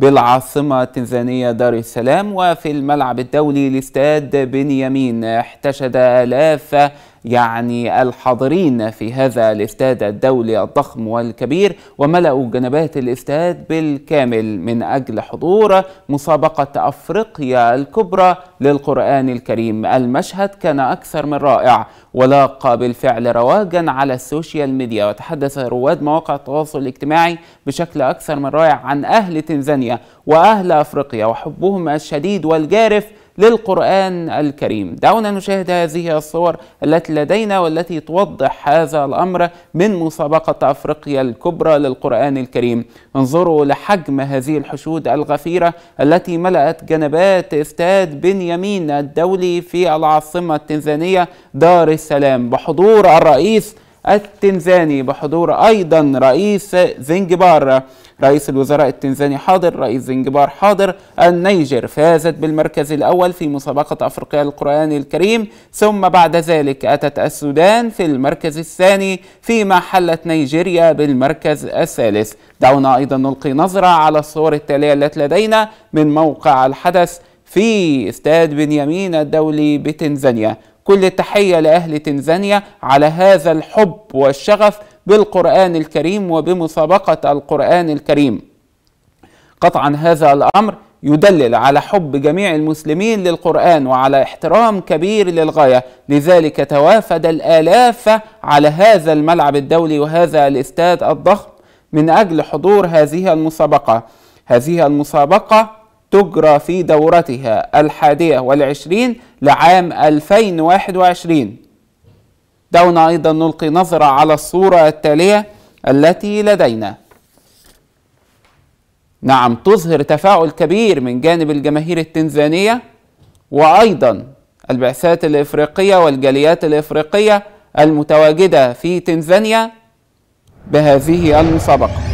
بالعاصمة التنزانية دار السلام وفي الملعب الدولي لاستاد بنيامين احتشد آلاف يعني الحاضرين في هذا الاستاد الدولي الضخم والكبير وملأوا جنبات الاستاد بالكامل من أجل حضور مسابقة أفريقيا الكبرى للقرآن الكريم المشهد كان أكثر من رائع ولاقى بالفعل رواجا على السوشيال ميديا وتحدث رواد مواقع التواصل الاجتماعي بشكل أكثر من رائع عن أهل تنزانيا وأهل أفريقيا وحبهم الشديد والجارف للقرآن الكريم دعونا نشاهد هذه الصور التي لدينا والتي توضح هذا الأمر من مسابقة أفريقيا الكبرى للقرآن الكريم انظروا لحجم هذه الحشود الغفيرة التي ملأت جنبات استاد بنيامين الدولي في العاصمة التنزانية دار السلام بحضور الرئيس التنزاني بحضور أيضا رئيس زنجبار رئيس الوزراء التنزاني حاضر رئيس زنجبار حاضر النيجر فازت بالمركز الأول في مسابقة أفريقيا القرآن الكريم ثم بعد ذلك أتت السودان في المركز الثاني فيما حلت نيجيريا بالمركز الثالث دعونا أيضا نلقي نظرة على الصور التالية التي لدينا من موقع الحدث في استاد بنيامين الدولي بتنزانيا كل تحية لأهل تنزانيا على هذا الحب والشغف بالقرآن الكريم وبمسابقة القرآن الكريم قطعا هذا الأمر يدلل على حب جميع المسلمين للقرآن وعلى احترام كبير للغاية لذلك توافد الآلاف على هذا الملعب الدولي وهذا الاستاد الضخم من أجل حضور هذه المسابقة هذه المسابقة تجرى في دورتها الحادية والعشرين لعام 2021 دعونا أيضا نلقي نظرة على الصورة التالية التي لدينا نعم تظهر تفاعل كبير من جانب الجماهير التنزانية وأيضا البعثات الإفريقية والجاليات الإفريقية المتواجدة في تنزانيا بهذه المسابقة